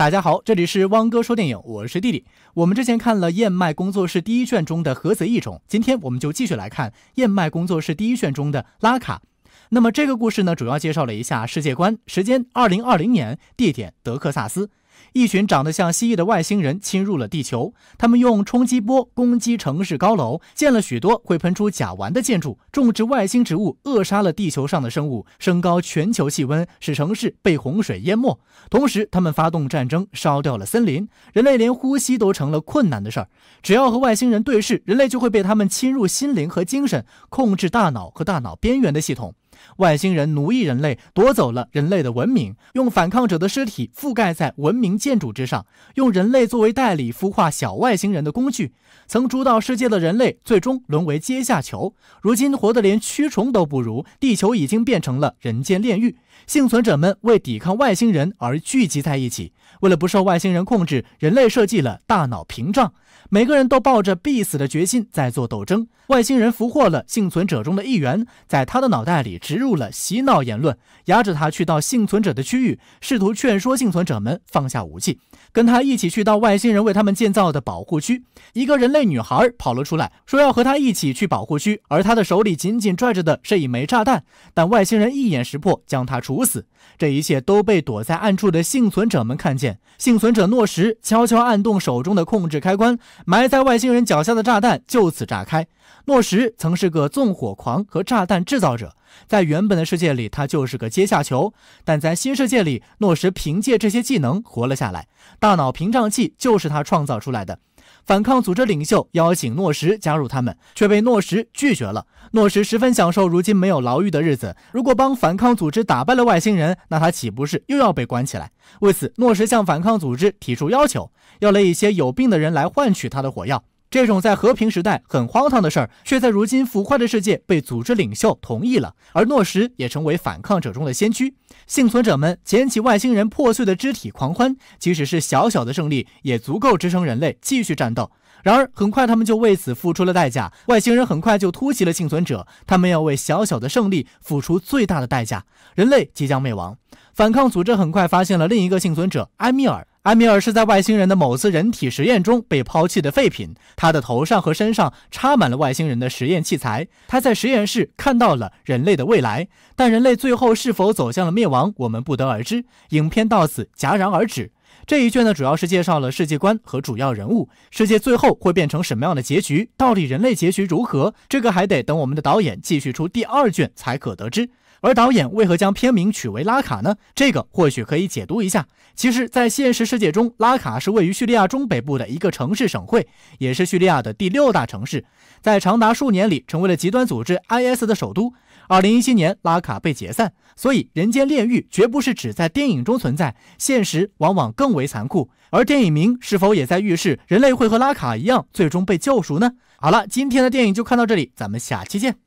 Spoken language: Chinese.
大家好，这里是汪哥说电影，我是弟弟。我们之前看了《燕麦工作室》第一卷中的《菏泽异种》，今天我们就继续来看《燕麦工作室》第一卷中的《拉卡》。那么这个故事呢，主要介绍了一下世界观、时间：二零二零年，地点：德克萨斯。一群长得像蜥蜴的外星人侵入了地球，他们用冲击波攻击城市高楼，建了许多会喷出甲烷的建筑，种植外星植物，扼杀了地球上的生物，升高全球气温，使城市被洪水淹没。同时，他们发动战争，烧掉了森林，人类连呼吸都成了困难的事儿。只要和外星人对视，人类就会被他们侵入心灵和精神，控制大脑和大脑边缘的系统。外星人奴役人类，夺走了人类的文明，用反抗者的尸体覆盖在文明建筑之上，用人类作为代理孵化小外星人的工具。曾主导世界的人类，最终沦为阶下囚。如今活得连蛆虫都不如，地球已经变成了人间炼狱。幸存者们为抵抗外星人而聚集在一起，为了不受外星人控制，人类设计了大脑屏障。每个人都抱着必死的决心在做斗争。外星人俘获了幸存者中的一员，在他的脑袋里植入了洗脑言论，压着他去到幸存者的区域，试图劝说幸存者们放下武器，跟他一起去到外星人为他们建造的保护区。一个人类女孩跑了出来，说要和他一起去保护区，而他的手里紧紧拽着的是一枚炸弹。但外星人一眼识破，将他处死。这一切都被躲在暗处的幸存者们看见。幸存者诺什悄悄按动手中的控制开关。埋在外星人脚下的炸弹就此炸开。诺什曾是个纵火狂和炸弹制造者，在原本的世界里，他就是个阶下囚；但在新世界里，诺什凭借这些技能活了下来。大脑屏障器就是他创造出来的。反抗组织领袖邀请诺什加入他们，却被诺什拒绝了。诺什十分享受如今没有牢狱的日子。如果帮反抗组织打败了外星人，那他岂不是又要被关起来？为此，诺什向反抗组织提出要求，要了一些有病的人来换取他的火药。这种在和平时代很荒唐的事儿，却在如今腐坏的世界被组织领袖同意了。而诺什也成为反抗者中的先驱。幸存者们捡起外星人破碎的肢体狂欢，即使是小小的胜利，也足够支撑人类继续战斗。然而，很快他们就为此付出了代价。外星人很快就突袭了幸存者，他们要为小小的胜利付出最大的代价。人类即将灭亡。反抗组织很快发现了另一个幸存者埃米尔。埃米尔是在外星人的某次人体实验中被抛弃的废品，他的头上和身上插满了外星人的实验器材。他在实验室看到了人类的未来，但人类最后是否走向了灭亡，我们不得而知。影片到此戛然而止。这一卷呢，主要是介绍了世界观和主要人物。世界最后会变成什么样的结局？到底人类结局如何？这个还得等我们的导演继续出第二卷才可得知。而导演为何将片名取为拉卡呢？这个或许可以解读一下。其实，在现实世界中，拉卡是位于叙利亚中北部的一个城市省会，也是叙利亚的第六大城市。在长达数年里，成为了极端组织 IS 的首都。二零一七年，拉卡被解散。所以，人间炼狱绝不是只在电影中存在，现实往往更为残酷。而电影名是否也在预示人类会和拉卡一样，最终被救赎呢？好了，今天的电影就看到这里，咱们下期见。